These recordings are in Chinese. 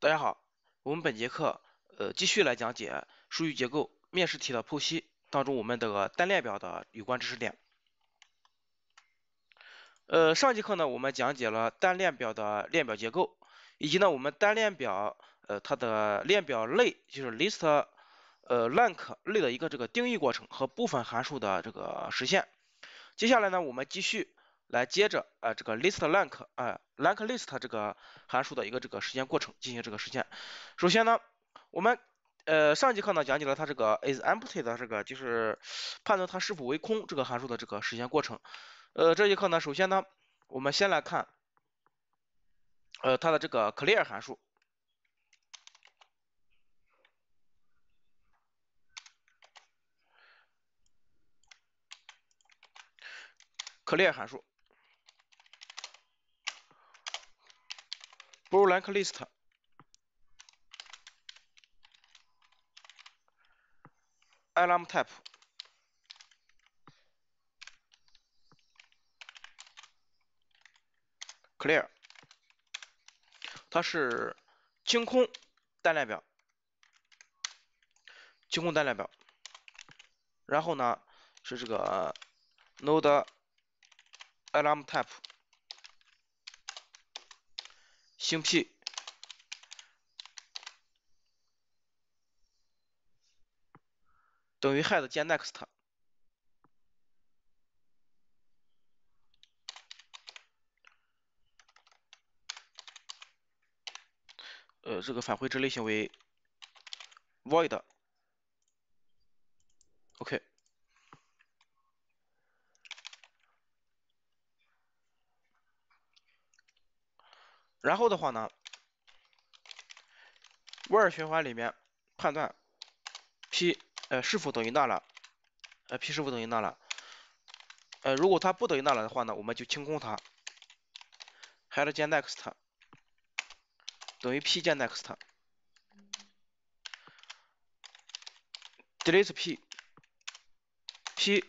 大家好，我们本节课呃继续来讲解数据结构面试题的剖析当中我们的单链表的有关知识点。呃上节课呢我们讲解了单链表的链表结构，以及呢我们单链表呃它的链表类就是 list 呃 link 类的一个这个定义过程和部分函数的这个实现。接下来呢我们继续。来接着啊，这个 list link 啊，link list 这个函数的一个这个实现过程进行这个实现。首先呢，我们呃上节课呢讲解了它这个 is empty 的这个就是判断它是否为空这个函数的这个实现过程。呃，这节课呢，首先呢，我们先来看呃它的这个 clear 函数，clear 函数。BlankList AlarmType Clear，它是清空单列表，清空单列表。然后呢是这个 Node AlarmType。精 p 等于 head 减 next，呃，这个返回值类型为 void。OK。然后的话呢，while 循环里面判断 p 呃是否等于那了，呃 p 是否等于那了，呃如果它不等于那了的话呢，我们就清空它，head 加 next 等于 p 加 next，delete p，p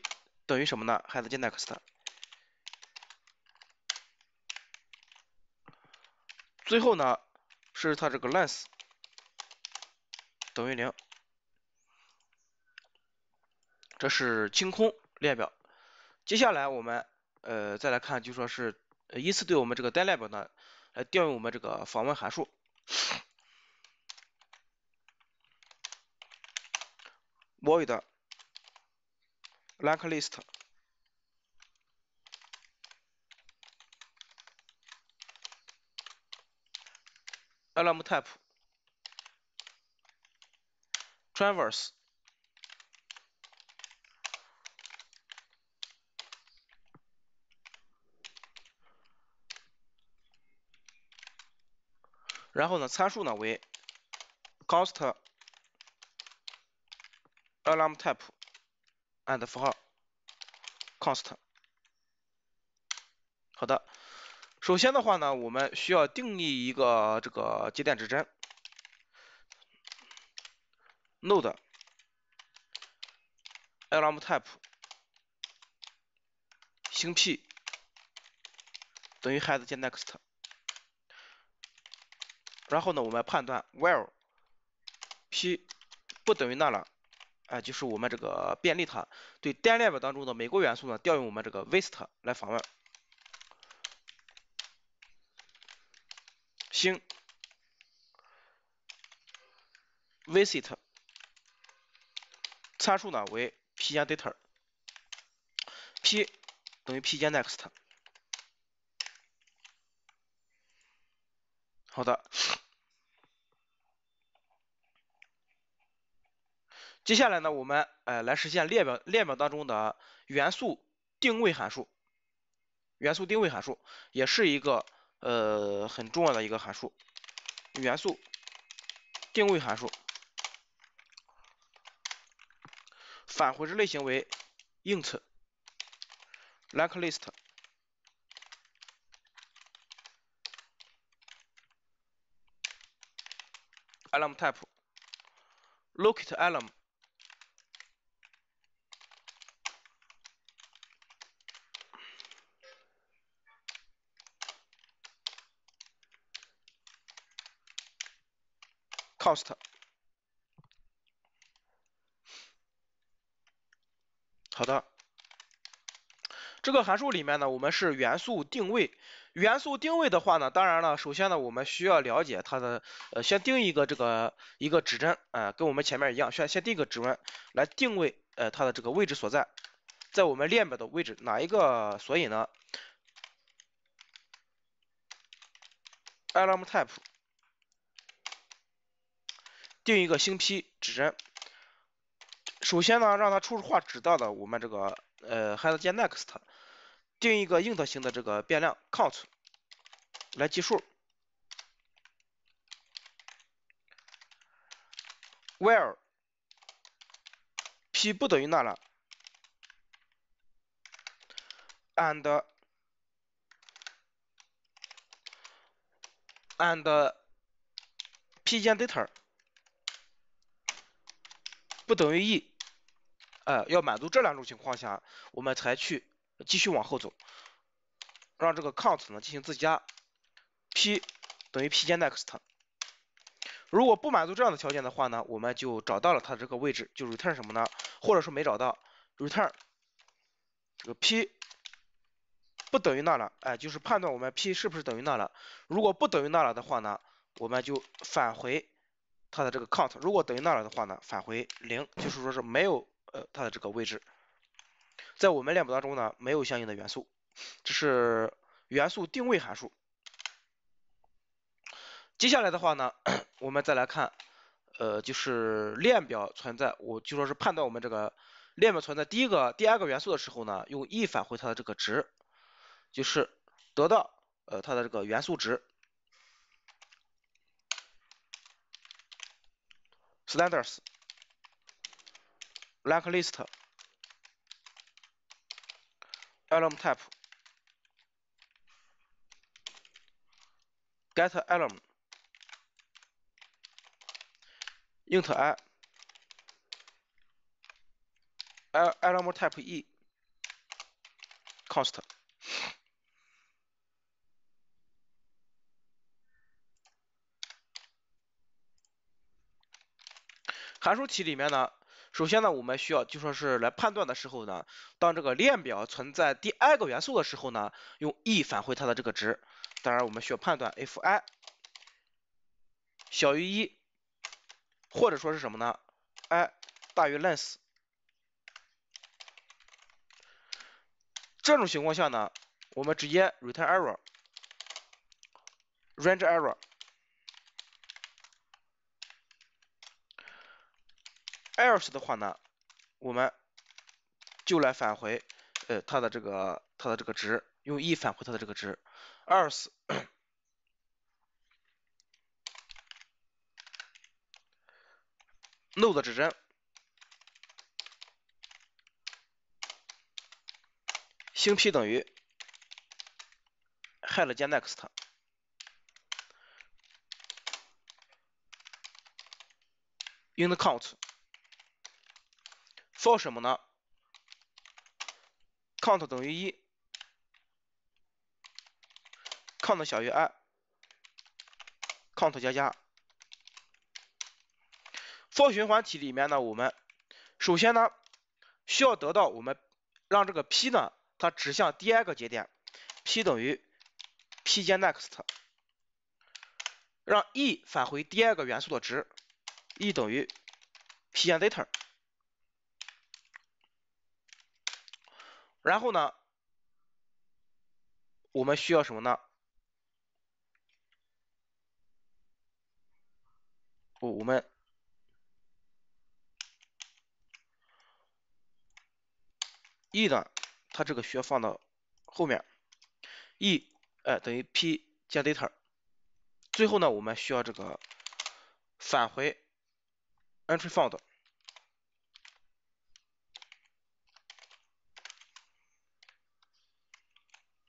等于什么呢？head 加 next。最后呢，是它这个 length 等于零，这是清空列表。接下来我们呃再来看，就说是依次对我们这个单列表呢来调用我们这个访问函数。void linklist。AlarmType Traverse，然后呢，参数呢为 Cost AlarmType and 符号 Cost 好的。首先的话呢，我们需要定义一个这个节点指针 n o d e a l r m type，星 p 等于 head 接 next，然后呢，我们判断 while p 不等于 null，哎，就是我们这个便利它，对单链表当中的每个元素呢，调用我们这个 v i s t t 来访问。经 visit 参数呢为 p 加 data，p 等于 p 加 next。好的，接下来呢，我们呃来实现列表列表当中的元素定位函数，元素定位函数也是一个。呃，很重要的一个函数，元素定位函数，返回值类型为 int，l i k e list，elem type，locate elem。cost。好的，这个函数里面呢，我们是元素定位。元素定位的话呢，当然了，首先呢，我们需要了解它的，呃，先定一个这个一个指针，啊，跟我们前面一样，先先定一个指针来定位，呃，它的这个位置所在，在我们链表的位置哪一个索引呢 a l a r m type。定一个星 p 指针，首先呢，让它初始化指到的我们这个呃 head 键 next，定一个硬的型的这个变量 count 来计数 w h e l e p 不等于 null and and p 见 data。不等于 e，呃，要满足这两种情况下，我们才去继续往后走，让这个 count 呢进行自加。p 等于 p 加 next。如果不满足这样的条件的话呢，我们就找到了它的这个位置，就 return 什么呢？或者说没找到，return 这个 p 不等于那了，哎，就是判断我们 p 是不是等于那了。如果不等于那了的话呢，我们就返回。它的这个 count 如果等于那了的话呢，返回零，就是说是没有呃它的这个位置，在我们链表当中呢没有相应的元素，这是元素定位函数。接下来的话呢，我们再来看呃就是链表存在，我就说是判断我们这个链表存在第一个第二个元素的时候呢，用 e 返回它的这个值，就是得到呃它的这个元素值。standards like list element type get element int i element type e cost 函数题里面呢，首先呢，我们需要就说是来判断的时候呢，当这个链表存在第二个元素的时候呢，用 e 返回它的这个值。当然，我们需要判断 f i 小于一，或者说是什么呢？i 大于 length。这种情况下呢，我们直接 return error range error。else 的话呢，我们就来返回呃它的这个它的这个值，用 e 返回它的这个值。else，node 指针，星 p 等于 head 加 next，in the count。for 什么呢？count 等于一，count 小于 i，count 加加。for 循环体里面呢，我们首先呢需要得到我们让这个 p 呢它指向第二个节点，p 等于 p 加 next。让 e 返回第二个元素的值，e 等于 p 减 data。然后呢，我们需要什么呢？不，我们 e 呢，它这个需要放到后面。e 哎等于 p 加 d a t a 最后呢，我们需要这个返回 entry found。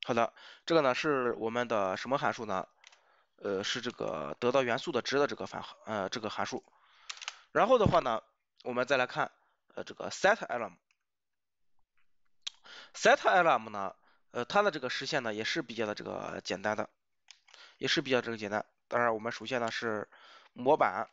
好的，这个呢是我们的什么函数呢？呃，是这个得到元素的值的这个反呃这个函数。然后的话呢，我们再来看呃这个 set l a r m s e t l a r m 呢，呃它的这个实现呢也是比较的这个简单的，也是比较这个简单。当然，我们首先呢是模板，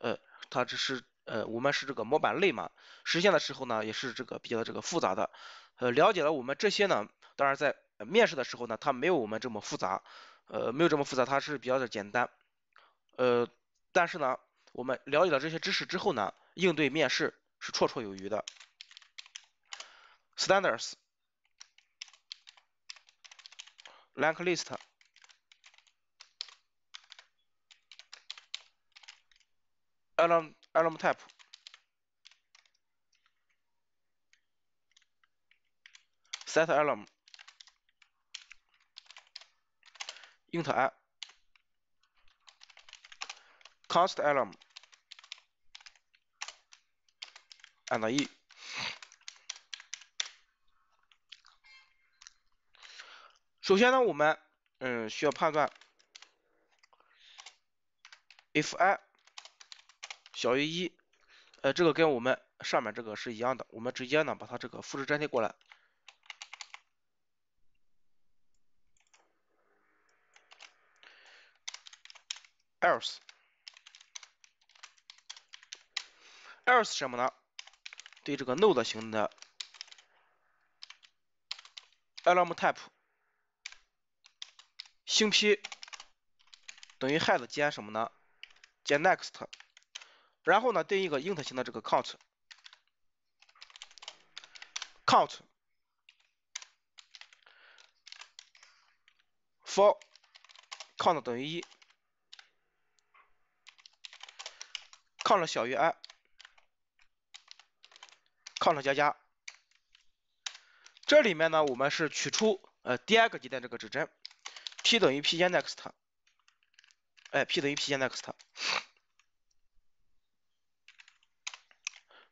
呃，它只是呃我们是这个模板类嘛，实现的时候呢也是这个比较这个复杂的。呃，了解了我们这些呢。当然，在面试的时候呢，它没有我们这么复杂，呃，没有这么复杂，它是比较的简单，呃，但是呢，我们了解了这些知识之后呢，应对面试是绰绰有余的。s t a n d a r d s l a n k l i s t a l u m a l u m type，set a l u m int i; c o s t elem and e; 首先呢，我们嗯需要判断 if i 小于一，呃，这个跟我们上面这个是一样的，我们直接呢把它这个复制粘贴过来。else，else 什么呢？对这个 node 型的 a l r m type 星 p 等于 head 减什么呢？减 next。然后呢，定一个 int 型的这个 count。count for count 等于一。count 小于 i，count 加加，这里面呢，我们是取出呃第二个节点这个指针，p 等于 p 加 next，哎，p 等于 p 加 next，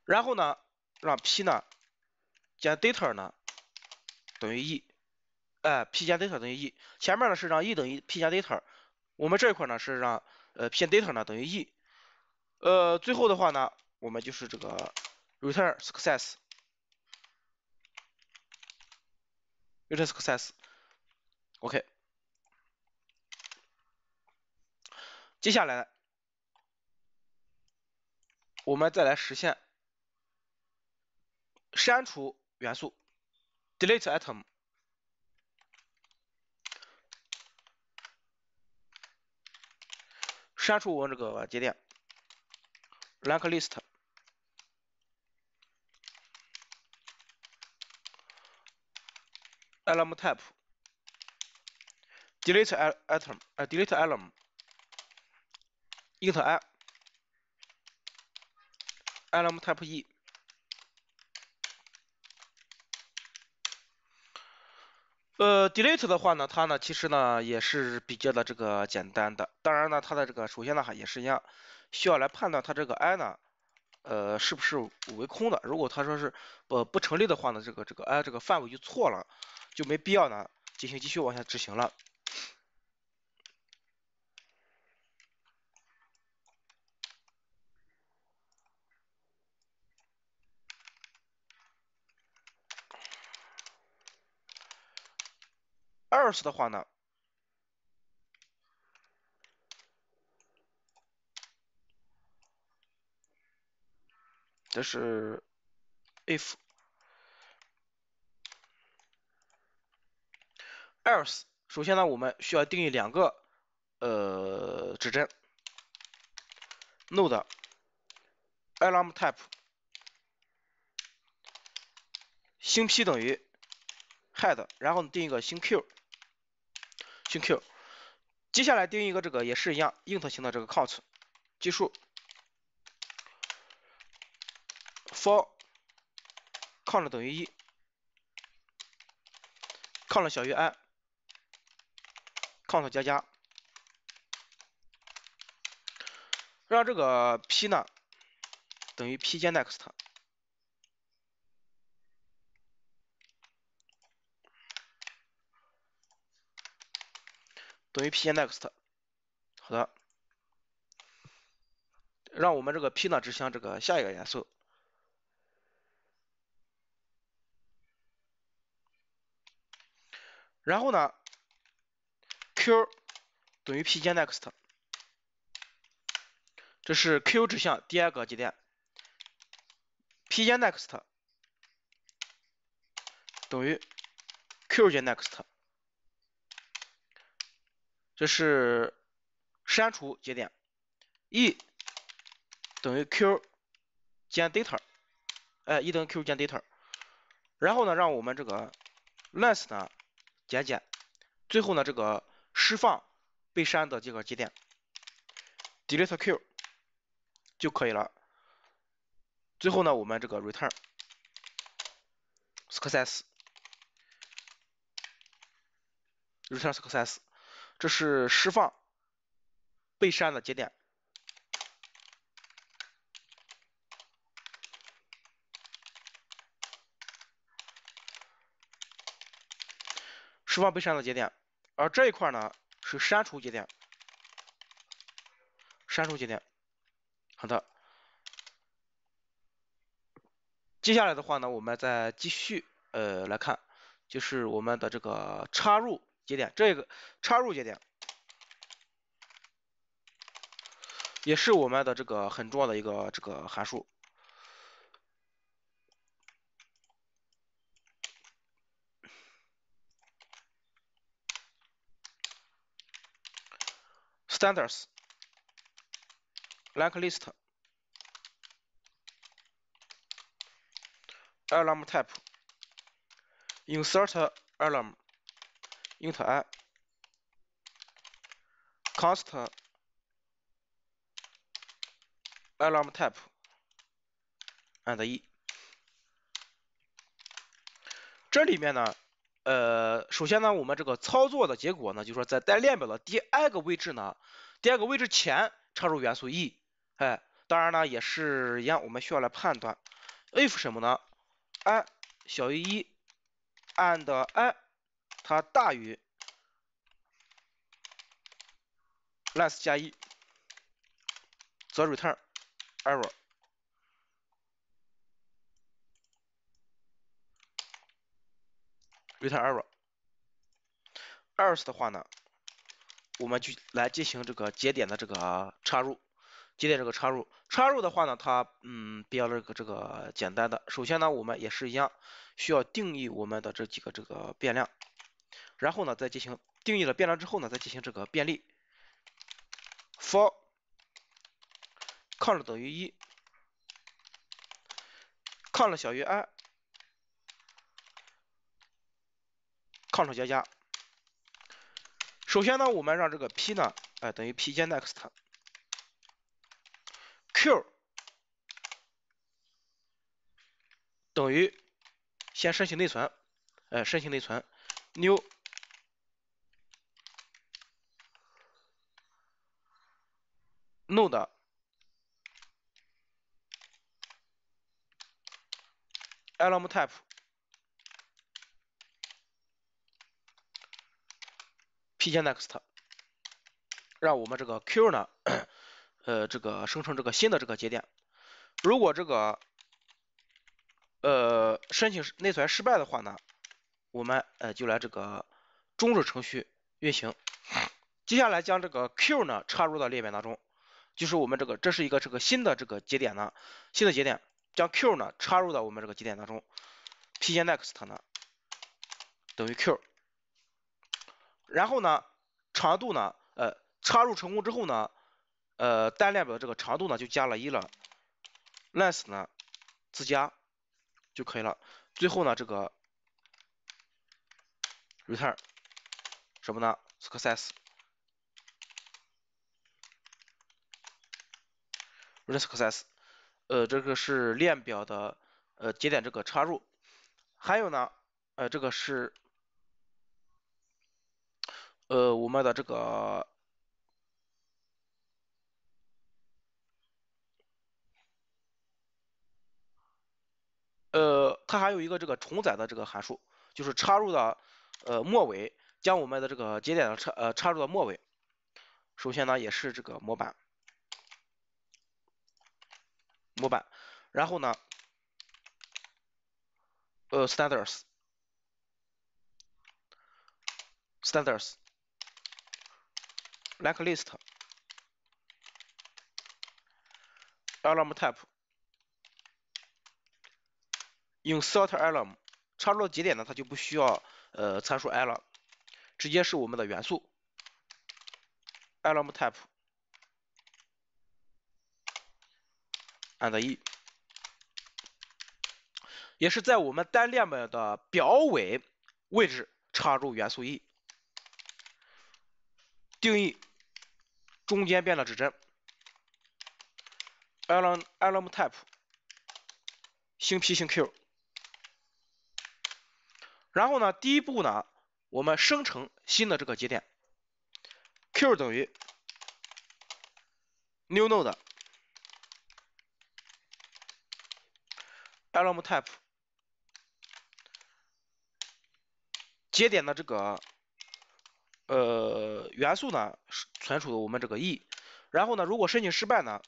然后呢，让 p 呢，加 data 呢，等于 e，哎，p 加 data 等于 e，前面呢是让 e 等于 p 加 data，我们这一块呢是让呃 p data 呢等于 e。呃，最后的话呢，我们就是这个 return success，return success，OK。接下来我们再来实现删除元素，delete item，删除我们这个节点。l n k list, e l e m type, delete item, 呃 delete e l e m item item type e, 呃 delete 的话呢，它呢其实呢也是比较的这个简单的，当然呢它的这个首先呢也是一样。需要来判断它这个 i 呢，呃，是不是为空的？如果他说是不不成立的话呢，这个这个 i 这个范围就错了，就没必要呢进行继续往下执行了。else 的话呢。这是 if else，首先呢，我们需要定义两个呃指针 n o d e a l a r m type，星 p 等于 head，然后定一个星 q，星 q，接下来定义一个这个也是一样，int 型的这个 count，计数。for count 等于一，count 小于 i c o u n t 加加，让这个 p 呢等于 p 加 next，等于 p 加 next，好的，让我们这个 p 呢指向这个下一个元素。然后呢，q 等于 p 减 next，这是 q 指向第二个节点。p 减 next 等于 q 减 next，这是删除节点。e 等于 q 减 data，哎，e 等于 q 减 data。然后呢，让我们这个 less 呢。减减，最后呢这个释放被删的这个节点，delete q 就可以了。最后呢我们这个 return success，return success，这是释放被删的节点。释放被删的节点，而这一块呢是删除节点，删除节点。好的，接下来的话呢，我们再继续呃来看，就是我们的这个插入节点，这个插入节点也是我们的这个很重要的一个这个函数。standards, like list, alarm type, insert alarm, int i, const alarm type, and e。这里面呢呃，首先呢，我们这个操作的结果呢，就是说在带链表的第二个位置呢，第二个位置前插入元素 e，哎，当然呢也是一样，我们需要来判断，if 什么呢？i 小于一，and i 它大于 less 加一，则 return error。return error，else 的话呢，我们就来进行这个节点的这个插入，节点这个插入，插入的话呢，它嗯比较这个这个简单的，首先呢我们也是一样，需要定义我们的这几个这个变量，然后呢再进行定义了变量之后呢，再进行这个便利 f o r count 等于一，count 小于二。c t r l 加加。首先呢，我们让这个 p 呢，哎，等于 p 加 next。q 等于先申请内存，哎，申请内存。new。n e d 的。elem type。p.next，让我们这个 q 呢，呃，这个生成这个新的这个节点。如果这个呃申请内存失败的话呢，我们呃就来这个终止程序运行。接下来将这个 q 呢插入到列表当中，就是我们这个这是一个这个新的这个节点呢，新的节点将 q 呢插入到我们这个节点当中。p.next 呢等于 q。然后呢，长度呢，呃，插入成功之后呢，呃，单链表的这个长度呢就加了一了，length 呢自加就可以了。最后呢，这个 return 什么呢？success，return success，呃，这个是链表的呃节点这个插入。还有呢，呃，这个是呃，我们的这个，呃，它还有一个这个重载的这个函数，就是插入到呃末尾，将我们的这个节点的插呃插入到末尾。首先呢，也是这个模板，模板，然后呢，呃 s t a n t a r d s s t a n d a r d s Like list, a l a r m t y p e 用 s o insert a l r m 插入节点呢，它就不需要呃参数 elem，直接是我们的元素 a l a r m t y p e and e，也是在我们单链表的表尾位置插入元素 e，定义。中间变了指针 a l e m a l e m type 星 P 星 Q，然后呢，第一步呢，我们生成新的这个节点，Q 等于 new node a l e m type 节点的这个。呃，元素呢是存储的我们这个 e，然后呢，如果申请失败呢，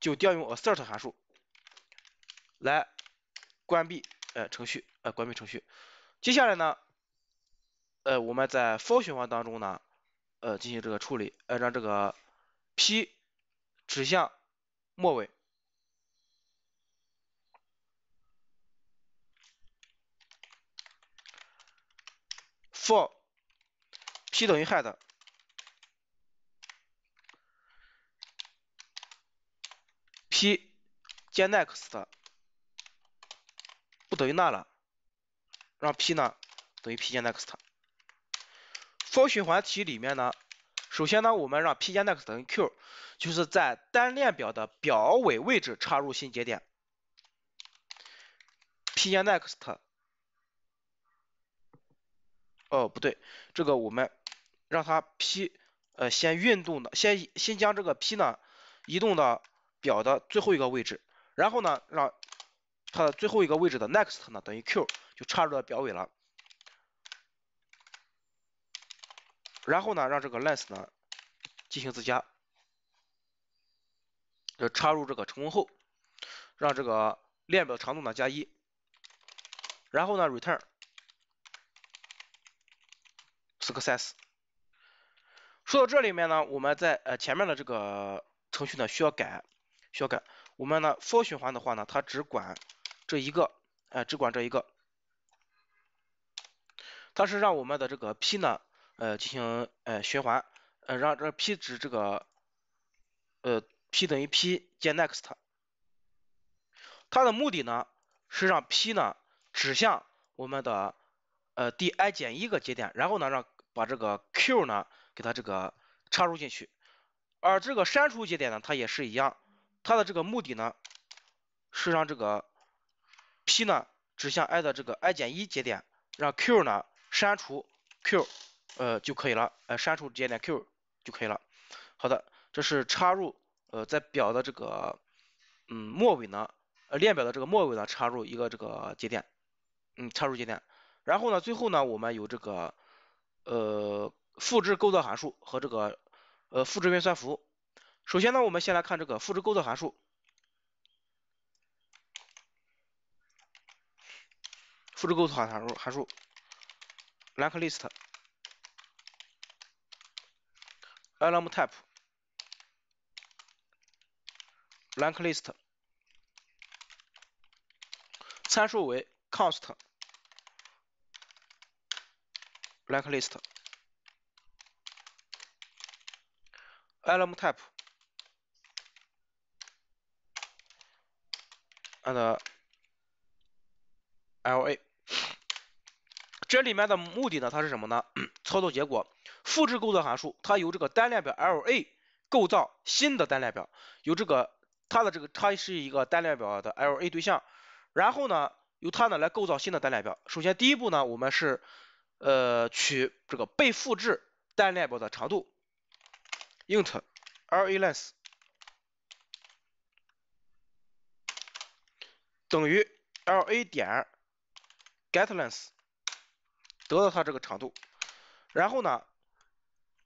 就调用 assert 函数来关闭呃程序呃关闭程序，接下来呢呃我们在 for 循环当中呢呃进行这个处理呃让这个 p 指向末尾 for p 等于 head，p 加 next 不等于那了，让 p 呢等于 p 加 next。for 循环体里面呢，首先呢我们让 p 加 next 等于 q，就是在单链表的表尾位置插入新节点。p 加 next，哦不对，这个我们。让它 p 呃先运动的先先将这个 p 呢移动到表的最后一个位置，然后呢让它的最后一个位置的 next 呢等于 q 就插入到表尾了。然后呢让这个 length 进行自加。就插入这个成功后，让这个链表长度呢加一。然后呢 return success。说到这里面呢，我们在呃前面的这个程序呢需要改，需要改。我们呢 for 循环的话呢，它只管这一个，呃只管这一个，它是让我们的这个 p 呢，呃进行呃循环，呃让这 p 指这个，呃 p 等于 p 减 next。它的目的呢是让 p 呢指向我们的呃第 i 减一个节点，然后呢让把这个 q 呢，给它这个插入进去，而这个删除节点呢，它也是一样，它的这个目的呢，是让这个 p 呢指向 i 的这个 i 减一节点，让 q 呢删除 q，呃就可以了，呃删除节点 q 就可以了。好的，这是插入呃在表的这个嗯末尾呢，呃链表的这个末尾呢插入一个这个节点，嗯插入节点，然后呢最后呢我们有这个。呃，复制构造函数和这个呃，复制运算符。首先呢，我们先来看这个复制构造函数。复制构造函数函数，blank list l t e m type blank list 参数为 cost。blacklist，item type and la，这里面的目的呢，它是什么呢？操作结果，复制构造函数，它由这个单链表 la 构造新的单链表，由这个它的这个它是一个单链表的 la 对象，然后呢，由它呢来构造新的单链表。首先第一步呢，我们是呃，取这个被复制单链表的长度，int la_length 等于 la 点 get_length 得到它这个长度，然后呢，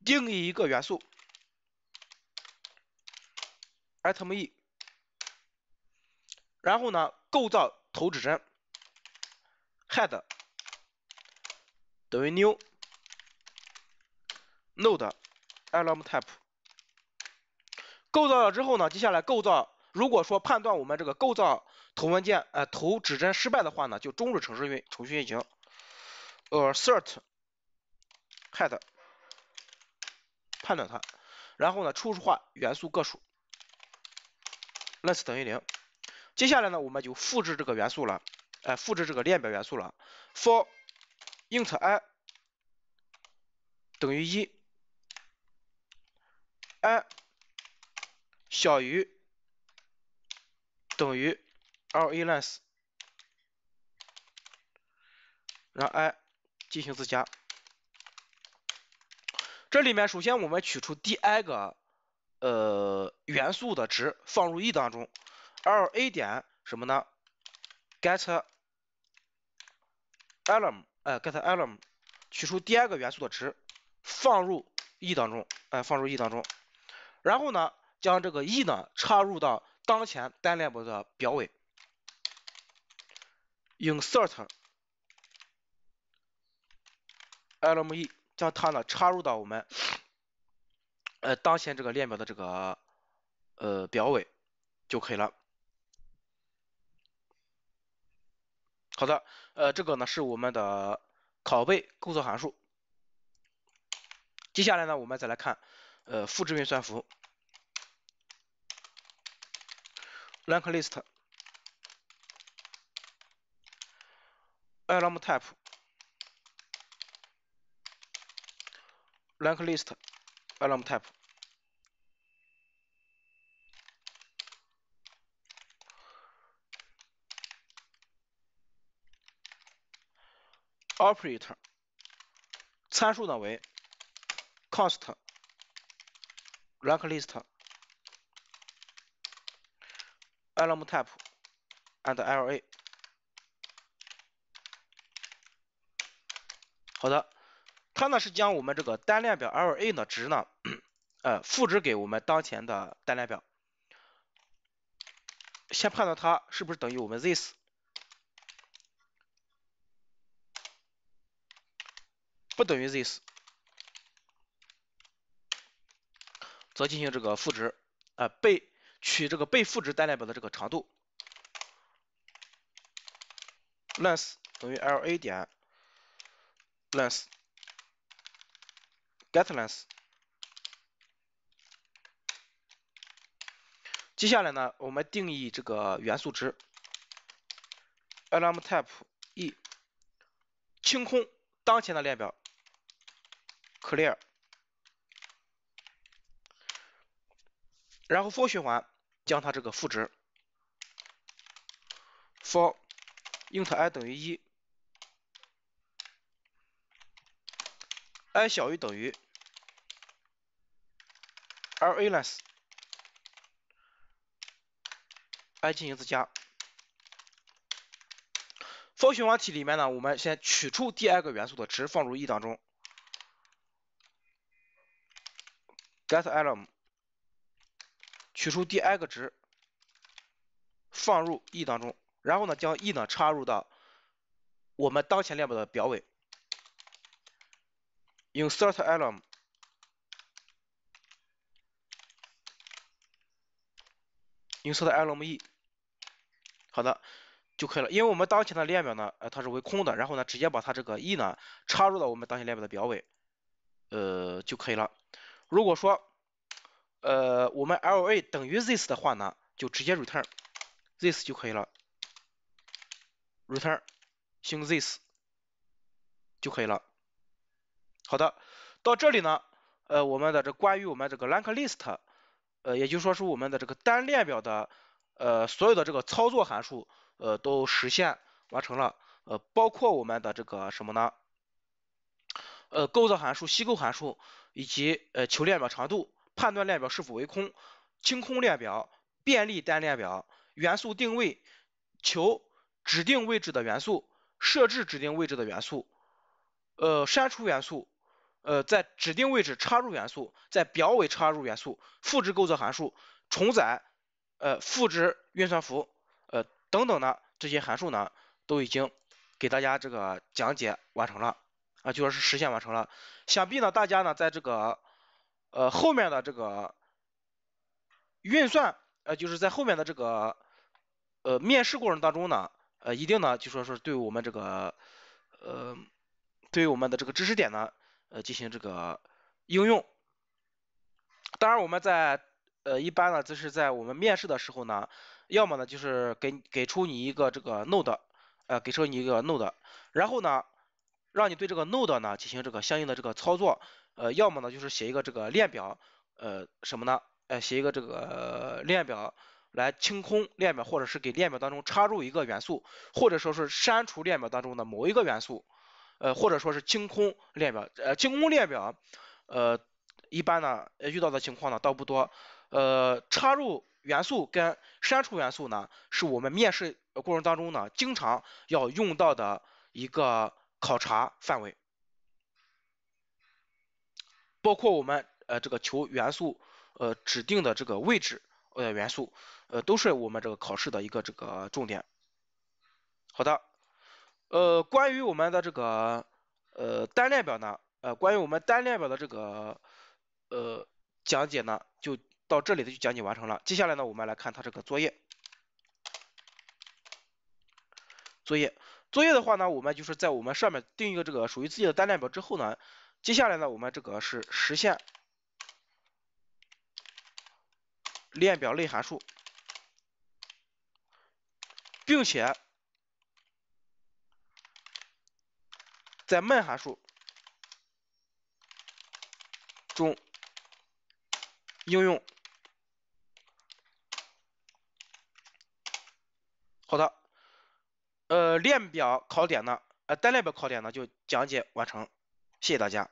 定义一个元素 item e，然后呢，构造头指针 head。等于 new Node a l r m t y p e 构造了之后呢，接下来构造，如果说判断我们这个构造头文件呃头指针失败的话呢，就终止程序运程序运行。assert head。判断它，然后呢初始化元素个数。lets 等于零。接下来呢我们就复制这个元素了，哎，复制这个链表元素了。for int i 等于一，i 小于等于 l a length，让 i 进行自加。这里面首先我们取出第 i 个呃元素的值放入 e 当中，l a 点什么呢？get element。呃 get elem 取出第二个元素的值，放入 e 当中，哎，放入 e 当中，然后呢，将这个 e 呢插入到当前单链表的表尾，insert elem e 将它呢插入到我们呃当前这个链表的这个呃表尾就可以了。好的，呃，这个呢是我们的拷贝构造函数。接下来呢，我们再来看呃复制运算符。r a n k l i s t a l a r m t y p e r a n k l i s t a l a r m type。o p e r a t o r 参数呢为 cost, rank list, a l r m type and la。好的，它呢是将我们这个单链表 la 的值呢呃复制给我们当前的单链表。先判断它是不是等于我们 this。不等于 this，则进行这个赋值，啊，被取这个被赋值单列表的这个长度，length 等于 l a 点 length get length。接下来呢，我们定义这个元素值 a l r m t type e，清空当前的列表。clear，然后 for 循环将它这个赋值，for int i 等于一，i 小于等于 l a l e z e i 进行自加。for 循环体里面呢，我们先取出第二个元素的值放入 e 当中。g e t a l e m 取出第二个值放入 e 当中，然后呢将 e 呢插入到我们当前列表的表尾。i n s e r t a l r m i n s e r t a l r m e 好的就可以了，因为我们当前的列表呢，呃它是为空的，然后呢直接把它这个 e 呢插入到我们当前列表的表尾，呃就可以了。如果说，呃，我们 l a 等于 this 的话呢，就直接 return this 就可以了，return n this 就可以了。好的，到这里呢，呃，我们的这关于我们这个 linked list，呃，也就是说是我们的这个单链表的，呃，所有的这个操作函数，呃，都实现完成了，呃，包括我们的这个什么呢？呃，构造函数、析构函数。以及呃求列表长度，判断列表是否为空，清空列表，便利单列表，元素定位，求指定位置的元素，设置指定位置的元素，呃删除元素，呃在指定位置插入元素，在表尾插入元素，复制构造函数，重载，呃复制运算符，呃等等呢这些函数呢都已经给大家这个讲解完成了。啊，就说是实现完成了。想必呢，大家呢，在这个呃后面的这个运算，呃，就是在后面的这个呃面试过程当中呢，呃，一定呢，就说是对我们这个呃对我们的这个知识点呢，呃，进行这个应用。当然，我们在呃一般呢，就是在我们面试的时候呢，要么呢，就是给给出你一个这个 node，呃，给出你一个 node，然后呢。让你对这个 node 呢进行这个相应的这个操作，呃，要么呢就是写一个这个链表，呃，什么呢？呃，写一个这个链表来清空链表，或者是给链表当中插入一个元素，或者说是删除链表当中的某一个元素，呃，或者说是清空链表，呃，清空链表，呃，一般呢遇到的情况呢倒不多，呃，插入元素跟删除元素呢是我们面试过程当中呢经常要用到的一个。考察范围，包括我们呃这个求元素呃指定的这个位置呃元素呃都是我们这个考试的一个这个重点。好的，呃关于我们的这个呃单链表呢，呃关于我们单链表的这个呃讲解呢就到这里就讲解完成了。接下来呢我们来看它这个作业，作业。作业的话呢，我们就是在我们上面定一个这个属于自己的单链表之后呢，接下来呢，我们这个是实现链表类函数，并且在 main 函数中应用。好的。呃，链表考点呢，呃，单链表考点呢就讲解完成，谢谢大家。